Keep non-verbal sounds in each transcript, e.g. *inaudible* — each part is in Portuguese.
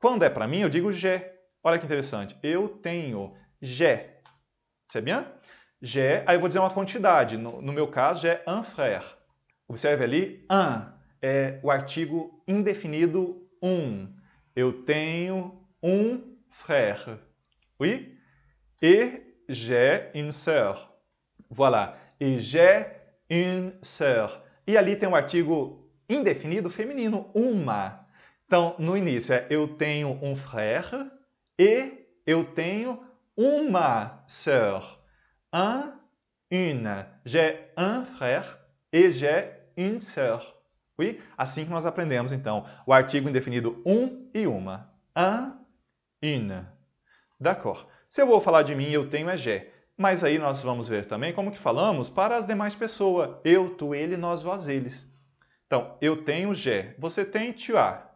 Quando é para mim, eu digo j'ai. Olha que interessante. Eu tenho j'ai. C'est bien? J'ai, aí eu vou dizer uma quantidade. No, no meu caso, é un frère. Observe ali, un é o artigo indefinido um. Eu tenho um frère. Oui? Et j'ai une sœur. Voilà. Et j'ai une sœur. E ali tem o artigo indefinido feminino, uma. Então, no início é eu tenho um frère e eu tenho uma sœur. Un, une. J'ai é un frère e j'ai é une sœur. Oui? Assim que nós aprendemos, então, o artigo indefinido um e uma. Un, une. D'accord. Se eu vou falar de mim, eu tenho é j'ai. Mas aí nós vamos ver também como que falamos para as demais pessoas. Eu, tu, ele, nós, vós, eles. Então, eu tenho j'ai. Você tem tu as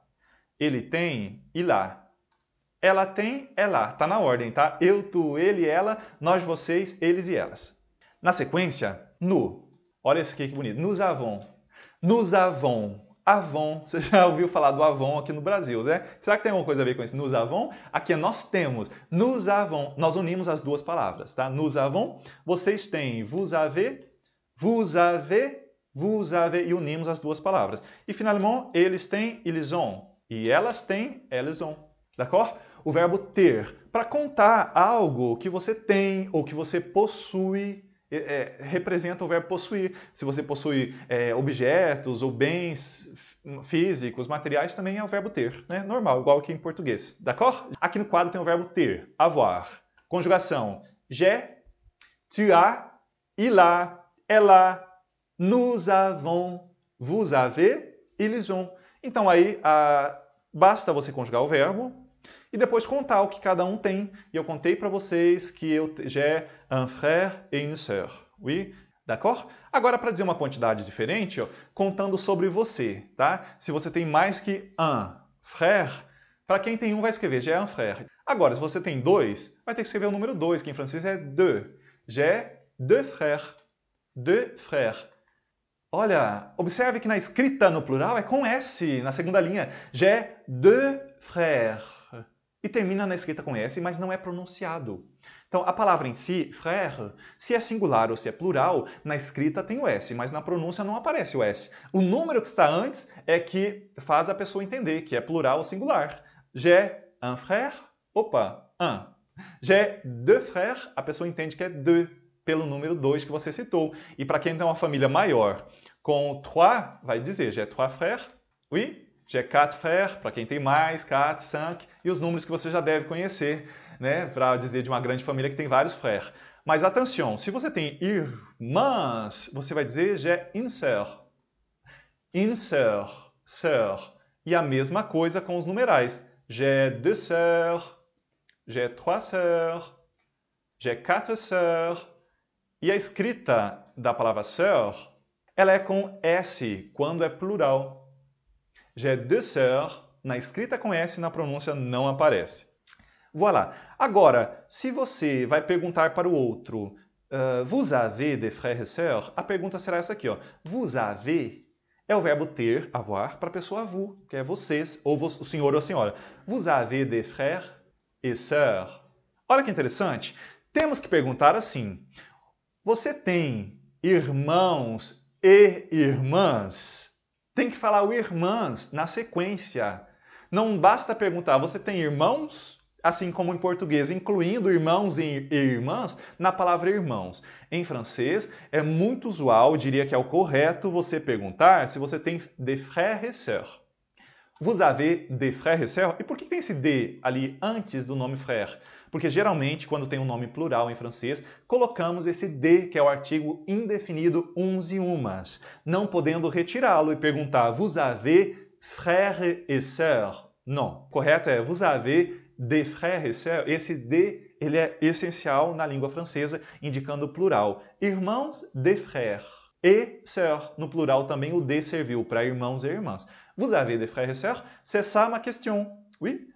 ele tem, e lá. Ela tem, ela. É tá na ordem, tá? Eu, tu, ele, ela, nós, vocês, eles e elas. Na sequência, no. Olha esse aqui que bonito. Nos avons. Nos avons. Avon, *laughs* você já ouviu falar do Avon aqui no Brasil, né? Será que tem alguma coisa a ver com isso? Nos Avon? Aqui é nós temos. Nos Avon, nós unimos as duas palavras, tá? Nos Avon, vocês têm vous avez, vous avez, vous avez, e unimos as duas palavras. E finalmente, eles têm, ils ont. E elas têm, elas ont. D'accord? O verbo ter, para contar algo que você tem ou que você possui, é, é, representa o verbo possuir. Se você possui é, objetos ou bens físicos, materiais, também é o verbo ter, né? Normal, igual aqui em português. D'accord? Aqui no quadro tem o verbo ter, avoir. Conjugação: j'ai, tu as, il a, ilá ela nous avons, vous avez, ils ont. Então aí a Basta você conjugar o verbo e depois contar o que cada um tem. E eu contei para vocês que eu j'ai é un frère et une sœur. Oui? D'accord? Agora, para dizer uma quantidade diferente, ó, contando sobre você, tá? Se você tem mais que un frère, para quem tem um, vai escrever j'ai é un frère. Agora, se você tem dois, vai ter que escrever o número dois, que em francês é deux. J'ai é deux frères. Deux frères. Olha, observe que na escrita no plural é com S na segunda linha. J'ai é deux frères. E termina na escrita com S, mas não é pronunciado. Então, a palavra em si, frère, se é singular ou se é plural, na escrita tem o S, mas na pronúncia não aparece o S. O número que está antes é que faz a pessoa entender que é plural ou singular. J'ai é un frère, opa, un. J'ai é deux frères, a pessoa entende que é deux pelo número 2 que você citou. E para quem tem uma família maior, com trois, vai dizer j'ai trois frères, oui, j'ai quatre frères, para quem tem mais, quatre, cinq, e os números que você já deve conhecer, né, para dizer de uma grande família que tem vários frères. Mas atenção, se você tem irmãs, você vai dizer j'ai une sœur, une sœur, sœur. E a mesma coisa com os numerais. J'ai deux sœurs, j'ai trois sœurs, j'ai quatre sœurs, e a escrita da palavra sœur, ela é com S quando é plural. J'ai deux sœurs, na escrita com S, na pronúncia não aparece. Voilà. Agora, se você vai perguntar para o outro, euh, vous avez des frères et sœurs? A pergunta será essa aqui, ó. Vous avez é o verbo ter, avoir, para a pessoa vous, que é vocês, ou o senhor ou a senhora. Vous avez des frères et sœurs? Olha que interessante. Temos que perguntar assim, você tem irmãos e irmãs? Tem que falar o irmãs na sequência. Não basta perguntar, você tem irmãos? Assim como em português, incluindo irmãos e irmãs na palavra irmãos. Em francês, é muito usual, diria que é o correto, você perguntar se você tem des frères et sœurs vous avez des frères et sœurs. E por que tem esse de ali antes do nome frère? Porque geralmente, quando tem um nome plural em francês, colocamos esse de, que é o artigo indefinido, uns e umas, não podendo retirá-lo e perguntar vous avez frères et sœurs? Não. Correto é vous avez des frères et sœurs. Esse de ele é essencial na língua francesa, indicando plural. Irmãos de frères e, sœurs. No plural também o D serviu para irmãos e irmãs. Vous avez des frères et sœurs? C'est ça ma question. Oui?